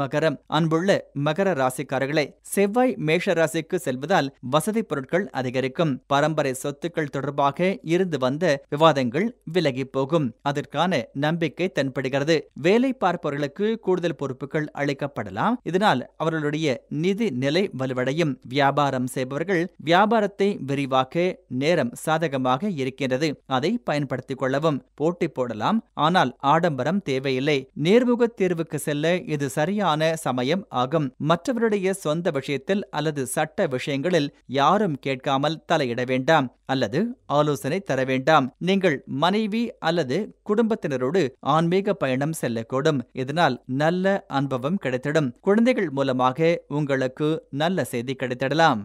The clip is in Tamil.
மகரம் அன்புள்ள மகர ராசிக்காரர்களை செவ்வாய் மேஷ ராசிக்கு செல்வதால் வசதி பொருட்கள் அதிகரிக்கும் பரம்பரை சொத்துக்கள் தொடர்பாக இருந்து வந்த விவாதங்கள் விலகி போகும் அதற்கான நம்பிக்கை தென்படுகிறது வேலை பார்ப்பவர்களுக்கு கூடுதல் பொறுப்புகள் அளிக்கப்படலாம் இதனால் அவர்களுடைய நிதி நிலை வலுவடையும் வியாபாரம் செய்பவர்கள் வியாபாரத்தை விரிவாக்க நேரம் சாதகமாக இருக்கின்றது அதை பயன்படுத்திக் கொள்ளவும் போட்டி போடலாம் ஆனால் ஆடம்பரம் தேவையில்லை நேர்முக தேர்வுக்கு செல்ல இது சரியான சரியான சமயம் ஆகும் மற்றவருடைய சொந்த விஷயத்தில் அல்லது சட்ட விஷயங்களில் யாரும் கேட்காமல் தலையிட வேண்டாம் அல்லது ஆலோசனை தர வேண்டாம் நீங்கள் மனைவி அல்லது குடும்பத்தினரோடு ஆன்மீக பயணம் செல்லக்கூடும் இதனால் நல்ல அனுபவம் கிடைத்திடும் குழந்தைகள் மூலமாக உங்களுக்கு நல்ல செய்தி கிடைத்திடலாம்